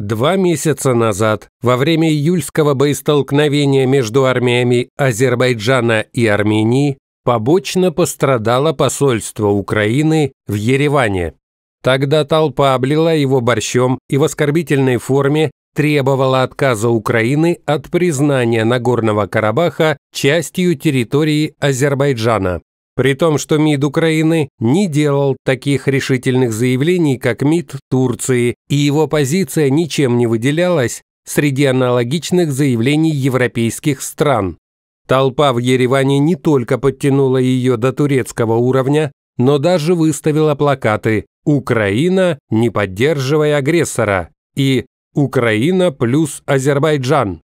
Два месяца назад, во время июльского боестолкновения между армиями Азербайджана и Армении, побочно пострадало посольство Украины в Ереване. Тогда толпа облила его борщом и в оскорбительной форме требовала отказа Украины от признания Нагорного Карабаха частью территории Азербайджана. При том, что МИД Украины не делал таких решительных заявлений, как МИД Турции, и его позиция ничем не выделялась среди аналогичных заявлений европейских стран. Толпа в Ереване не только подтянула ее до турецкого уровня, но даже выставила плакаты «Украина, не поддерживая агрессора» и «Украина плюс Азербайджан».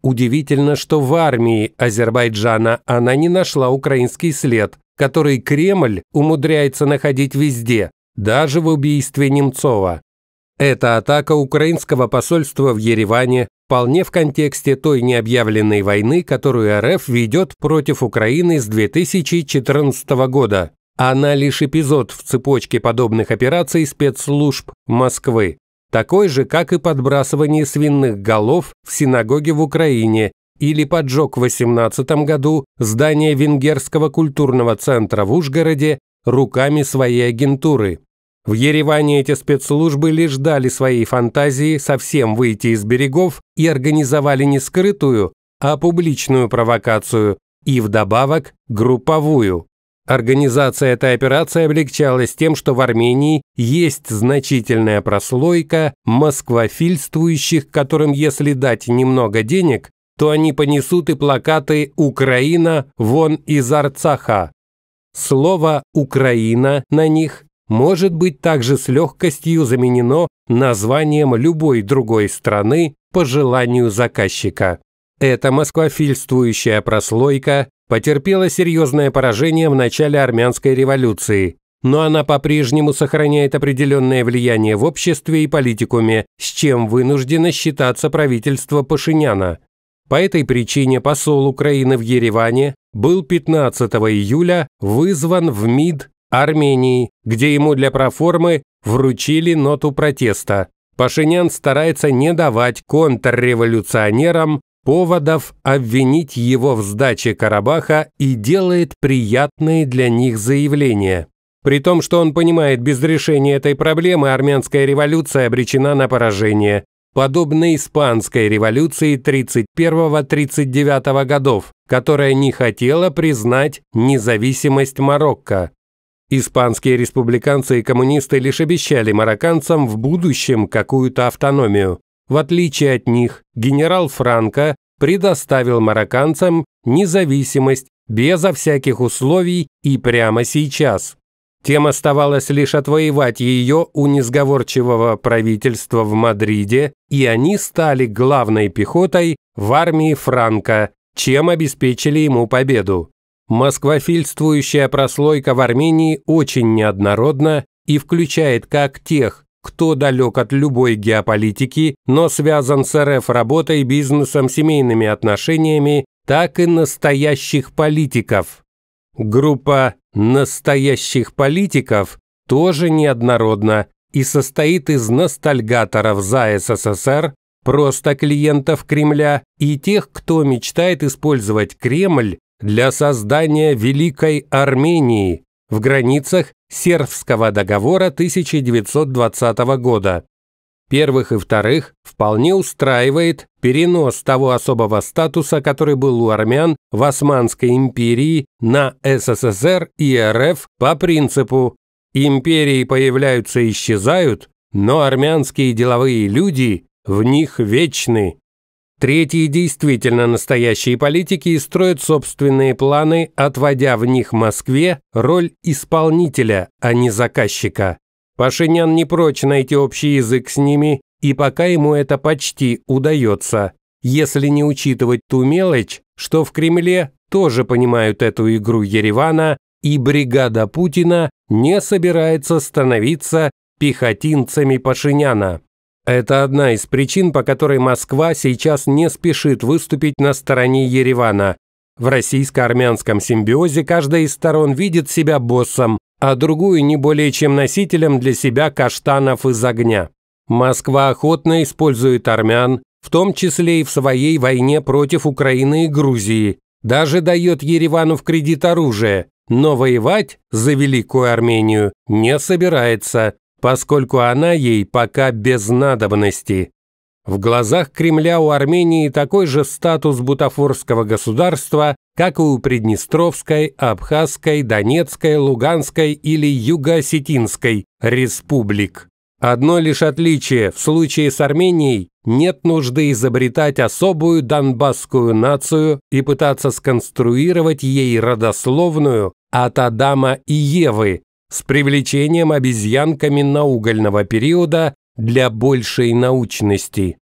Удивительно, что в армии Азербайджана она не нашла украинский след, который Кремль умудряется находить везде, даже в убийстве Немцова. Эта атака украинского посольства в Ереване вполне в контексте той необъявленной войны, которую РФ ведет против Украины с 2014 года. Она лишь эпизод в цепочке подобных операций спецслужб Москвы, такой же, как и подбрасывание свинных голов в синагоге в Украине или поджег в 18 году здание Венгерского культурного центра в Ужгороде руками своей агентуры. В Ереване эти спецслужбы лишь дали своей фантазии совсем выйти из берегов и организовали не скрытую, а публичную провокацию и вдобавок групповую. Организация этой операции облегчалась тем, что в Армении есть значительная прослойка москвофильствующих, которым, если дать немного денег, то они понесут и плакаты «Украина вон из Арцаха». Слово «Украина» на них может быть также с легкостью заменено названием любой другой страны по желанию заказчика. Эта москвофильствующая прослойка потерпела серьезное поражение в начале армянской революции, но она по-прежнему сохраняет определенное влияние в обществе и политикуме, с чем вынуждено считаться правительство Пашиняна. По этой причине посол Украины в Ереване был 15 июля вызван в МИД Армении, где ему для проформы вручили ноту протеста. Пашинян старается не давать контрреволюционерам поводов обвинить его в сдаче Карабаха и делает приятные для них заявления. При том, что он понимает, без решения этой проблемы армянская революция обречена на поражение подобно Испанской революции 31-39 годов, которая не хотела признать независимость Марокко. Испанские республиканцы и коммунисты лишь обещали марокканцам в будущем какую-то автономию. В отличие от них, генерал Франко предоставил марокканцам независимость безо всяких условий и прямо сейчас. Тем оставалось лишь отвоевать ее у несговорчивого правительства в Мадриде, и они стали главной пехотой в армии Франка, чем обеспечили ему победу. Москвофильствующая прослойка в Армении очень неоднородна и включает как тех, кто далек от любой геополитики, но связан с РФ работой, бизнесом, семейными отношениями, так и настоящих политиков. Группа настоящих политиков тоже неоднородно и состоит из ностальгаторов за СССР, просто клиентов Кремля и тех, кто мечтает использовать Кремль для создания Великой Армении в границах Сербского договора 1920 года первых и вторых, вполне устраивает перенос того особого статуса, который был у армян в Османской империи на СССР и РФ по принципу «империи появляются и исчезают, но армянские деловые люди в них вечны». Третьи действительно настоящие политики и строят собственные планы, отводя в них Москве роль исполнителя, а не заказчика. Пашинян не прочь найти общий язык с ними, и пока ему это почти удается, если не учитывать ту мелочь, что в Кремле тоже понимают эту игру Еревана, и бригада Путина не собирается становиться пехотинцами Пашиняна. Это одна из причин, по которой Москва сейчас не спешит выступить на стороне Еревана. В российско-армянском симбиозе каждая из сторон видит себя боссом, а другую не более чем носителем для себя каштанов из огня. Москва охотно использует армян, в том числе и в своей войне против Украины и Грузии, даже дает Еревану в кредит оружие, но воевать за Великую Армению не собирается, поскольку она ей пока без надобности. В глазах Кремля у Армении такой же статус бутафорского государства, как и у Приднестровской, Абхазской, Донецкой, Луганской или Юго-Осетинской республик. Одно лишь отличие – в случае с Арменией нет нужды изобретать особую донбасскую нацию и пытаться сконструировать ей родословную от Адама и Евы с привлечением обезьян каменноугольного периода для большей научности.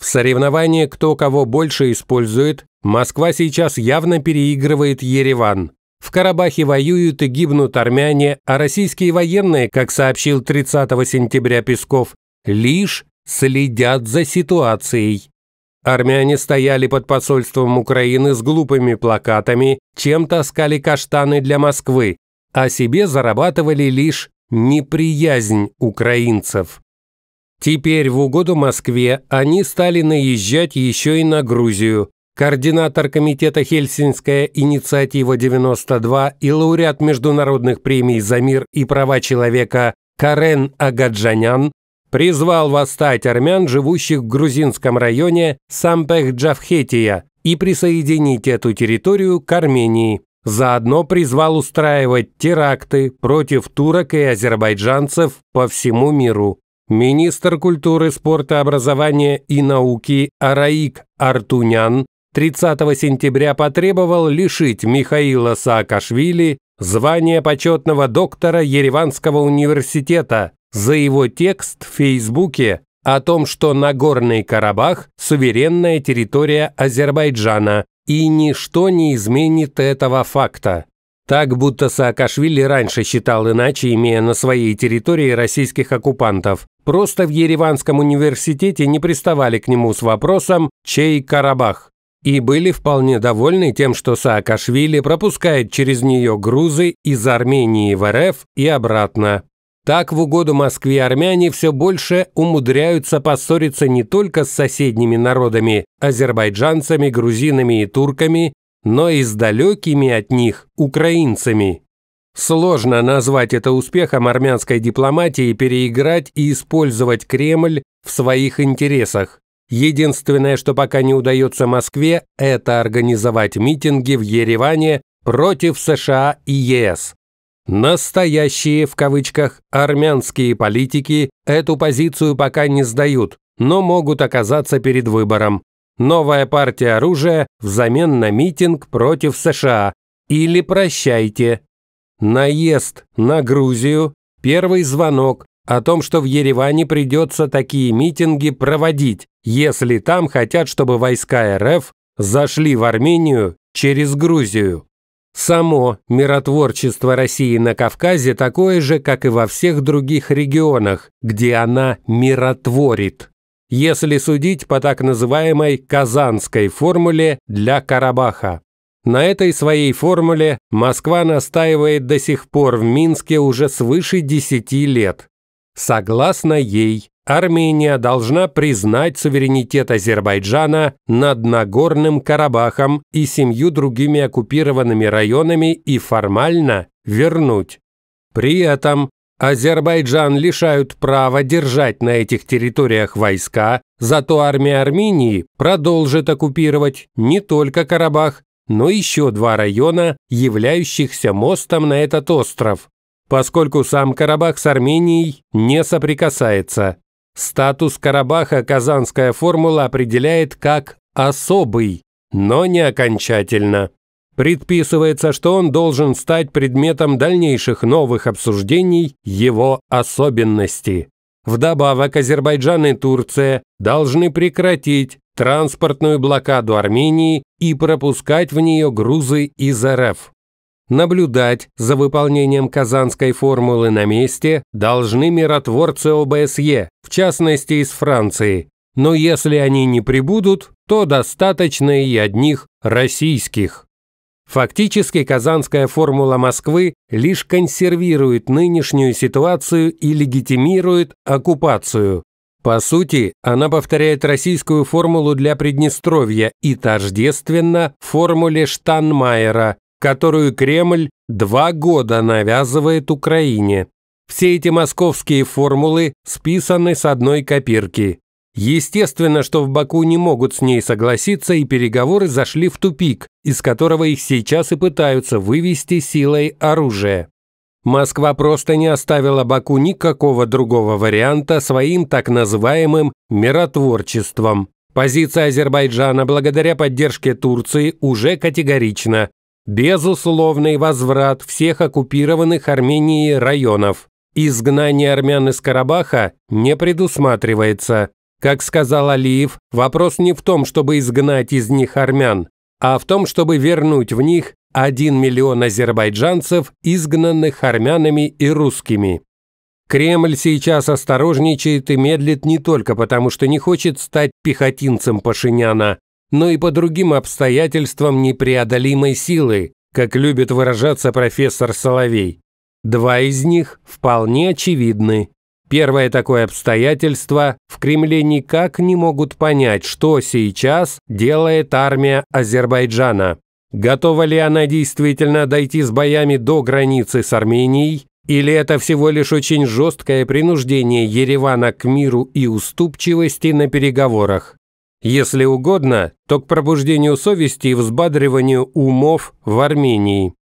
В соревновании кто кого больше использует, Москва сейчас явно переигрывает Ереван. В Карабахе воюют и гибнут армяне, а российские военные, как сообщил 30 сентября Песков, лишь следят за ситуацией. Армяне стояли под посольством Украины с глупыми плакатами, чем таскали каштаны для Москвы, а себе зарабатывали лишь неприязнь украинцев. Теперь в угоду Москве они стали наезжать еще и на Грузию, координатор комитета «Хельсинская инициатива-92» и лауреат международных премий за мир и права человека Карен Агаджанян призвал восстать армян, живущих в грузинском районе Самбех-Джавхетия, и присоединить эту территорию к Армении. Заодно призвал устраивать теракты против турок и азербайджанцев по всему миру. Министр культуры, спорта, образования и науки Араик Артунян 30 сентября потребовал лишить Михаила Саакашвили звания почетного доктора Ереванского университета за его текст в Фейсбуке о том, что Нагорный Карабах – суверенная территория Азербайджана, и ничто не изменит этого факта. Так, будто Саакашвили раньше считал иначе, имея на своей территории российских оккупантов. Просто в Ереванском университете не приставали к нему с вопросом «Чей Карабах?» и были вполне довольны тем, что Саакашвили пропускает через нее грузы из Армении в РФ и обратно. Так в угоду Москве армяне все больше умудряются поссориться не только с соседними народами, азербайджанцами, грузинами и турками, но и с далекими от них украинцами. Сложно назвать это успехом армянской дипломатии переиграть и использовать Кремль в своих интересах. Единственное, что пока не удается Москве, это организовать митинги в Ереване против США и ЕС. Настоящие, в кавычках, армянские политики эту позицию пока не сдают, но могут оказаться перед выбором. Новая партия оружия взамен на митинг против США. Или прощайте. Наезд на Грузию, первый звонок, о том, что в Ереване придется такие митинги проводить, если там хотят, чтобы войска РФ зашли в Армению через Грузию. Само миротворчество России на Кавказе такое же, как и во всех других регионах, где она миротворит. Если судить по так называемой «казанской формуле» для Карабаха. На этой своей формуле Москва настаивает до сих пор в Минске уже свыше 10 лет. Согласно ей, Армения должна признать суверенитет Азербайджана над Нагорным Карабахом и семью другими оккупированными районами и формально вернуть. При этом Азербайджан лишают права держать на этих территориях войска, зато армия Армении продолжит оккупировать не только Карабах, но еще два района, являющихся мостом на этот остров поскольку сам Карабах с Арменией не соприкасается. Статус Карабаха казанская формула определяет как «особый», но не окончательно. Предписывается, что он должен стать предметом дальнейших новых обсуждений его особенности. Вдобавок Азербайджан и Турция должны прекратить транспортную блокаду Армении и пропускать в нее грузы из РФ. Наблюдать за выполнением казанской формулы на месте должны миротворцы ОБСЕ, в частности из Франции. Но если они не прибудут, то достаточно и одних российских. Фактически казанская формула Москвы лишь консервирует нынешнюю ситуацию и легитимирует оккупацию. По сути, она повторяет российскую формулу для Приднестровья и тождественно формуле Штанмайера которую Кремль два года навязывает Украине. Все эти московские формулы списаны с одной копирки. Естественно, что в Баку не могут с ней согласиться, и переговоры зашли в тупик, из которого их сейчас и пытаются вывести силой оружия. Москва просто не оставила Баку никакого другого варианта своим так называемым «миротворчеством». Позиция Азербайджана благодаря поддержке Турции уже категорична безусловный возврат всех оккупированных Арменией районов. Изгнание армян из Карабаха не предусматривается. Как сказал Алиев, вопрос не в том, чтобы изгнать из них армян, а в том, чтобы вернуть в них 1 миллион азербайджанцев, изгнанных армянами и русскими. Кремль сейчас осторожничает и медлит не только потому, что не хочет стать пехотинцем Пашиняна, но и по другим обстоятельствам непреодолимой силы, как любит выражаться профессор Соловей. Два из них вполне очевидны. Первое такое обстоятельство – в Кремле никак не могут понять, что сейчас делает армия Азербайджана. Готова ли она действительно дойти с боями до границы с Арменией, или это всего лишь очень жесткое принуждение Еревана к миру и уступчивости на переговорах? Если угодно, то к пробуждению совести и взбадриванию умов в Армении.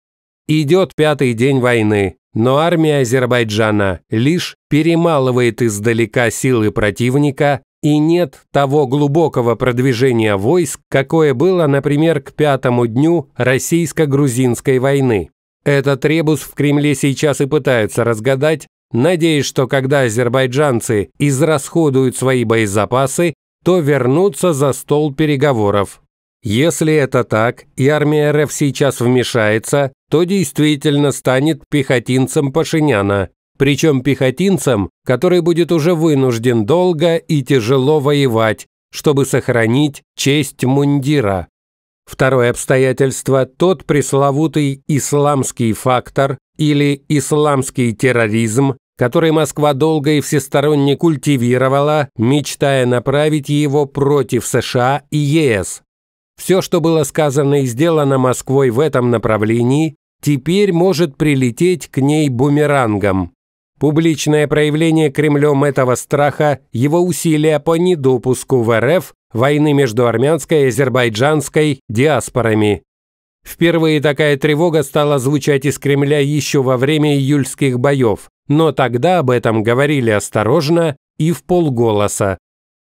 Идет пятый день войны, но армия Азербайджана лишь перемалывает издалека силы противника и нет того глубокого продвижения войск, какое было, например, к пятому дню российско-грузинской войны. Этот ребус в Кремле сейчас и пытаются разгадать, надеясь, что когда азербайджанцы израсходуют свои боезапасы, то вернутся за стол переговоров. Если это так, и армия РФ сейчас вмешается, то действительно станет пехотинцем Пашиняна, причем пехотинцем, который будет уже вынужден долго и тяжело воевать, чтобы сохранить честь мундира. Второе обстоятельство – тот пресловутый исламский фактор или исламский терроризм, который Москва долго и всесторонне культивировала, мечтая направить его против США и ЕС. Все, что было сказано и сделано Москвой в этом направлении, теперь может прилететь к ней бумерангом. Публичное проявление Кремлем этого страха, его усилия по недопуску в РФ войны между армянской и азербайджанской диаспорами. Впервые такая тревога стала звучать из Кремля еще во время июльских боев но тогда об этом говорили осторожно и в полголоса.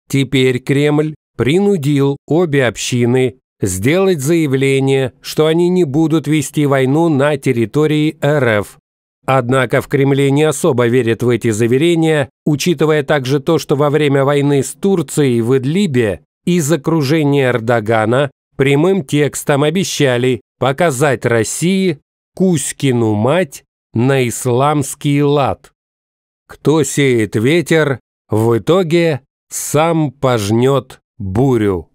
Теперь Кремль принудил обе общины сделать заявление, что они не будут вести войну на территории РФ. Однако в Кремле не особо верят в эти заверения, учитывая также то, что во время войны с Турцией в Идлибе из окружения Эрдогана прямым текстом обещали показать России Кузькину мать на исламский лад. Кто сеет ветер, в итоге сам пожнет бурю.